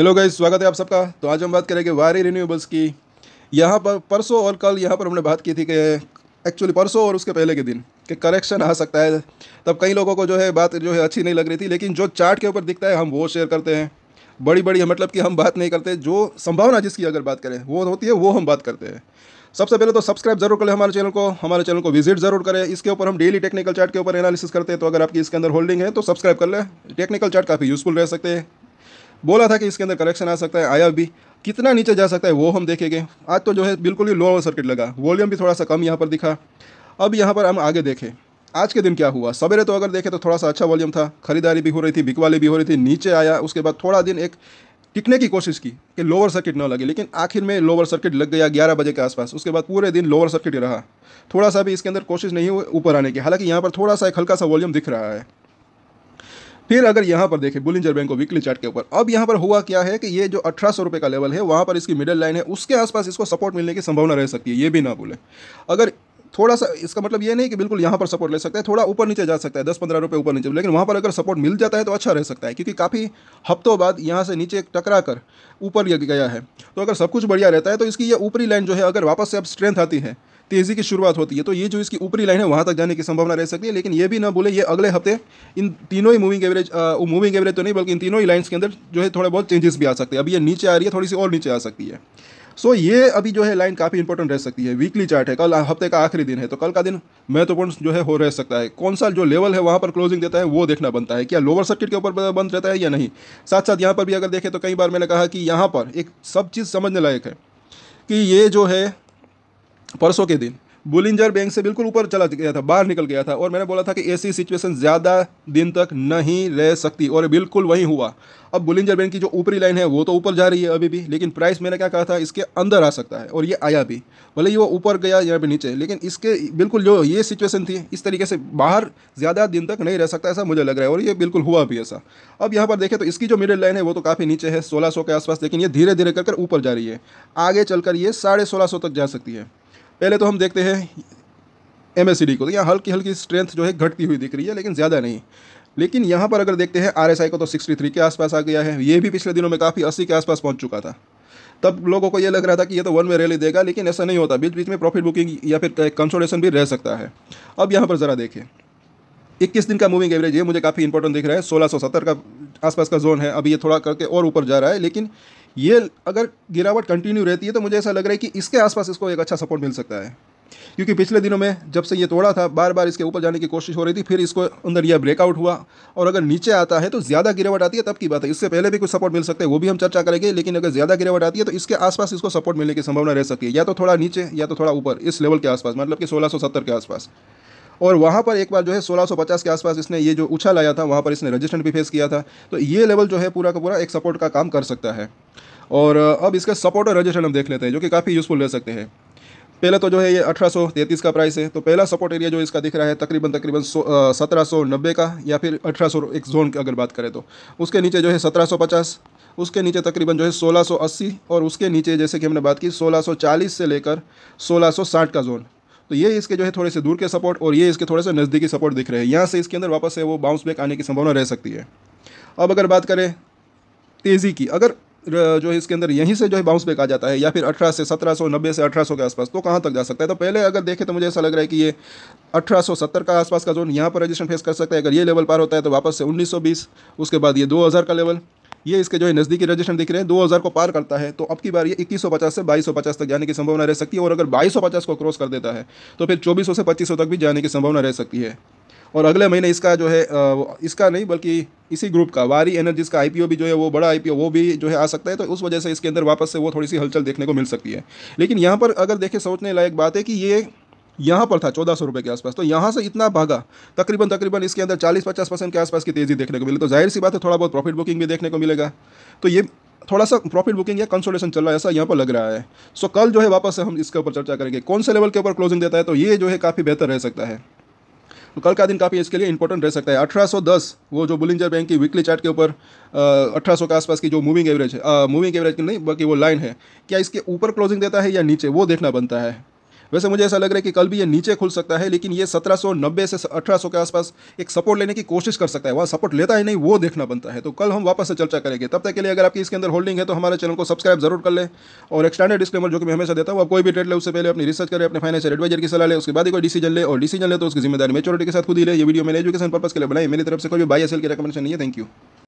hello guys स्वागत है आप सबका तो आज हम बात करेंगे वारी रिन्यूएबल्स की यहाँ पर परसों और कल यहाँ पर हमने बात की थी कि एक्चुअली परसों और उसके पहले के दिन कि करेक्शन आ सकता है तब कई लोगों को जो है बात जो है अच्छी नहीं लग रही थी लेकिन जो चार्ट के ऊपर दिखता है हम वो शेयर करते हैं बड़ी बड़ी है, मतलब कि हम बात नहीं करते जो संभावना जिसकी अगर बात करें वो होती है वो हम बात करते हैं सबसे पहले तो सब्सक्राइब जरूर करें हमारे चैनल को हमारे चैनल को विजिट जरूर करें इसके ऊपर हम डेली टेक्निकल चार्ट के ऊपर एनालिसिस करते हैं तो अगर आपकी इसके अंदर होल्डिंग है तो सब्सक्राइब कर लें टेक्निकल चार्ट काफ़ी यूज़फुल रह सकते हैं बोला था कि इसके अंदर करेक्शन आ सकता है आया भी कितना नीचे जा सकता है वो हम देखेंगे आज तो जो है बिल्कुल ही लोअर सर्किट लगा वॉल्यूम भी थोड़ा सा कम यहाँ पर दिखा अब यहाँ पर हम आगे देखें आज के दिन क्या हुआ सवेरे तो अगर देखें तो थोड़ा सा अच्छा वॉल्यूम था खरीदारी भी हो रही थी बिकवाली भी हो रही थी नीचे आया उसके बाद थोड़ा दिन एक टिकने की कोशिश की कि लोअर सर्किट न लगे लेकिन आखिर में लोअर सर्किट लग गया ग्यारह बजे के आसपास उसके बाद पूरे दिन लोअर सर्किट रहा थोड़ा सा भी इसके अंदर कोशिश नहीं हुई ऊपर आने की हालांकि यहाँ पर थोड़ा सा एक हल्का सा वॉल्यूम दिख रहा है फिर अगर यहाँ पर देखें बुलिंजर बैंक को वीकली चार्ट के ऊपर अब यहाँ पर हुआ क्या है कि ये जो अठारह रुपये का लेवल है वहाँ पर इसकी मिडिल लाइन है उसके आसपास इसको सपोर्ट मिलने की संभावना रह सकती है ये भी ना भूलें अगर थोड़ा सा इसका मतलब ये नहीं कि बिल्कुल यहाँ पर सपोर्ट ले सकता है थोड़ा ऊपर नीचे जा सकता है दस पंद्रह रुपये ऊपर नीचे लेकिन वहाँ पर अगर सपोर्ट मिल जाता है तो अच्छा रह सकता है क्योंकि काफ़ी हफ्तों बाद यहाँ से नीचे टकरा कर ऊपर गया है तो अगर सब कुछ बढ़िया रहता है तो इसकी ये ऊपरी लाइन जो है अगर वापस से अब स्ट्रेंथ आती है तेज़ी की शुरुआत होती है तो ये जो इसकी ऊपरी लाइन है वहाँ तक जाने की संभावना रह सकती है लेकिन ये भी ना बोले ये अगले हफ्ते इन तीनों ही मूविंग एवरेज मूविंग एवरेज तो नहीं बल्कि इन तीनों ही लाइन्स के अंदर जो है थोड़े बहुत चेंजेस भी आ सकते हैं अभी ये नीचे आ रही है थोड़ी सी और नीचे आ सकती है सो ये अभी जो है लाइन काफ़ी इंपॉर्टेंट रह सकती है वीकली चार्ट है कल हफ्ते का आखिरी दिन है तो कल का दिन महत्वपूर्ण जो है हो रह सकता है कौन सा जो लेवल है वहाँ पर क्लोजिंग देता है वो देखना बनता है क्या लोअर सर्किट के ऊपर बंद रहता है या नहीं साथ साथ यहाँ पर भी अगर देखें तो कई बार मैंने कहा कि यहाँ पर एक सब चीज़ समझने लायक है कि ये जो है परसों के दिन बुलिंजर बैंक से बिल्कुल ऊपर चला गया था बाहर निकल गया था और मैंने बोला था कि ऐसी सिचुएशन ज़्यादा दिन तक नहीं रह सकती और बिल्कुल वही हुआ अब बुलिंजर बैंक की जो ऊपरी लाइन है वो तो ऊपर जा रही है अभी भी लेकिन प्राइस मैंने क्या कहा था इसके अंदर आ सकता है और ये आया भी भले ही वो ऊपर गया यहाँ भी नीचे लेकिन इसके बिल्कुल जो ये सिचुएशन थी इस तरीके से बाहर ज़्यादा दिन तक नहीं रह सकता ऐसा मुझे लग रहा है और ये बिल्कुल हुआ भी ऐसा अब यहाँ पर देखें तो इसकी जो मिडिल लाइन है वो तो काफ़ी नीचे है सोलह के आसपास लेकिन ये धीरे धीरे कर ऊपर जा रही है आगे चलकर ये साढ़े तक जा सकती है पहले तो हम देखते हैं एम एस को तो यहाँ हल्की हल्की स्ट्रेंथ जो है घटती हुई दिख रही है लेकिन ज़्यादा नहीं लेकिन यहाँ पर अगर देखते हैं आर को तो 63 के आसपास आ गया है ये भी पिछले दिनों में काफ़ी 80 के आसपास पहुँच चुका था तब लोगों को ये लग रहा था कि ये तो वन में रैली देगा लेकिन ऐसा नहीं होता बीच बीच में प्रॉफिट बुकिंग या फिर कंसोलेशन भी रह सकता है अब यहाँ पर ज़रा देखें इक्कीस दिन का मूविंग एवरेज ये मुझे काफ़ी इंपॉर्टेंट दिख रहा है सत्तर का आसपास का जोन है अभी ये थोड़ा करके और ऊपर जा रहा है लेकिन ये अगर गिरावट कंटिन्यू रहती है तो मुझे ऐसा लग रहा है कि इसके आसपास इसको एक अच्छा सपोर्ट मिल सकता है क्योंकि पिछले दिनों में जब से ये तोड़ा था बार बार इसके ऊपर जाने की कोशिश हो रही थी फिर इसको अंदर यह ब्रेकआउट हुआ और अगर नीचे आता है तो ज़्यादा गिरावट आती है तब की बात है इससे पहले भी कुछ सपोर्ट मिल सकता है वो भी हम चर्चा करेंगे लेकिन अगर ज़्यादा गिरावट आती है तो इसके आसपास इसको सपोर्ट मिलने की संभावना रह सकती है या तो थोड़ा नीचे या तो थोड़ा ऊपर इस लेवल के आसपास मतलब कि सोलह के आसपास और वहाँ पर एक बार जो है 1650 के आसपास इसने ये जो उछाल आया था वहाँ पर इसने रजिस्टेंट भी फेस किया था तो ये लेवल जो है पूरा का पूरा एक सपोर्ट का काम कर सकता है और अब इसका सपोर्टर रजिस्ट्रेशन हम देख लेते हैं जो कि काफ़ी यूज़फुल रह सकते हैं पहले तो जो है ये 1833 का प्राइस है तो पहला सपोर्ट एरिया जो इसका दिख रहा है तकरीबन तकरीबन सत्रह सौ नब्बे का या फिर अठारह सौ एक जोन की अगर बात करें तो उसके नीचे जो है सत्रह सौ पचास उसके नीचे तकरीबन जो है 1680 और उसके नीचे जैसे कि हमने बात की 1640 से लेकर 1660 का जोन तो ये इसके जो है थोड़े से दूर के सपोर्ट और ये इसके थोड़े से नज़दीकी सपोर्ट दिख रहे हैं यहाँ से इसके अंदर वापस से वो बाउंस बैक आने की संभावना रह सकती है अब अगर बात करें तेज़ी की अगर जो है इसके अंदर यहीं से जो है बाउंस बैक आ जाता है या फिर अठारह से सत्रह सौ नब्बे से अठारह सौ के आसपास तो कहाँ तक जा सकता है तो पहले अगर देखें तो मुझे ऐसा लग रहा है कि ये अठारह सौ सत्तर का आसपास का जोन यहाँ पर रजिस्ट्रेशन फेस कर सकता है अगर ये लेवल पार होता है तो वापस से उन्नीस सौ बीस उसके बाद ये दो हज़ार का लेवल ये इसके जो है नज़दीकी रजिस्ट्रेशन दिख रहे हैं हज़ार को पार करता है तो अब की बार ये पचास से पचास तक जाने की संभावना रह सकती है और अगर पचास को क्रॉस कर देता है तो फिर सौ से सौ तक भी जाने की संभावना रह सकती है और अगले महीने इसका जो है इसका नहीं बल्कि इसी ग्रुप का वारी एनर्जीज का आईपीओ भी जो है वो बड़ा आईपीओ वो भी जो है आ सकता है तो उस वजह से इसके अंदर वापस से वो थोड़ी सी हलचल देखने को मिल सकती है लेकिन यहाँ पर अगर देखें सोचने लायक बात है कि ये यहाँ पर था चौदह सौ रुपये के आसपास तो यहाँ से इतना भागा तकरीबन तकरीबन इसके अंदर चालीस पचास परसेंट के आसपास की तेज़ी देखने को मिली तो जाहिर सी बात है थोड़ा बहुत प्रॉफिट बुकिंग भी देखने को मिलेगा तो ये थोड़ा सा प्रॉफिट बुकिंग या कंसोलेशन चल रहा है ऐसा यहाँ पर लग रहा है सो कल जो है वापस से हम इसके ऊपर चर्चा करेंगे कौन से लेवल के ऊपर क्लोजिंग देता है तो ये जो है काफ़ी बेहतर रह सकता है तो कल का दिन काफ़ी इसके लिए इंपॉर्टेंट रह सकता है 1810 वो जो बुलिंजर बैंक की वीकली चार्ट के ऊपर अठारह सौ के आसपास की जो मूविंग एवरेज है मूविंग एवरेज की नहीं बल्कि वो लाइन है क्या इसके ऊपर क्लोजिंग देता है या नीचे वो देखना बनता है वैसे मुझे ऐसा लग रहा है कि कल भी ये नीचे खुल सकता है लेकिन ये 1790 से 1800 के आसपास एक सपोर्ट लेने की कोशिश कर सकता है वहाँ सपोर्ट लेता है नहीं वो देखना बनता है तो कल हम वापस से चर्चा करेंगे तब तक के लिए अगर आपकी इसके अंदर होल्डिंग है तो हमारे चैनल को सब्सक्राइब जरूर कर लें और एक स्टैंडर्ड डिस्क्लेमर जो कि मैं हमेशा देता हूँ आप कोई भी ट्रेड ले उससे पहले अपनी रिसर्च करें अपने फाइनेंशियल एडवाइजर की सलाह ले उसके बाद ही कोई डिसीजन ले और डिसीजन ले तो उसकी जिम्मेदारी मेचोरिटी के साथ खुद ही ले ये वीडियो मैंने एजुकेशन पर्पस के लिए बनाई मेरी तरफ से कोई भी बाई सेल की रिकमेंडेशन नहीं है थैंक यू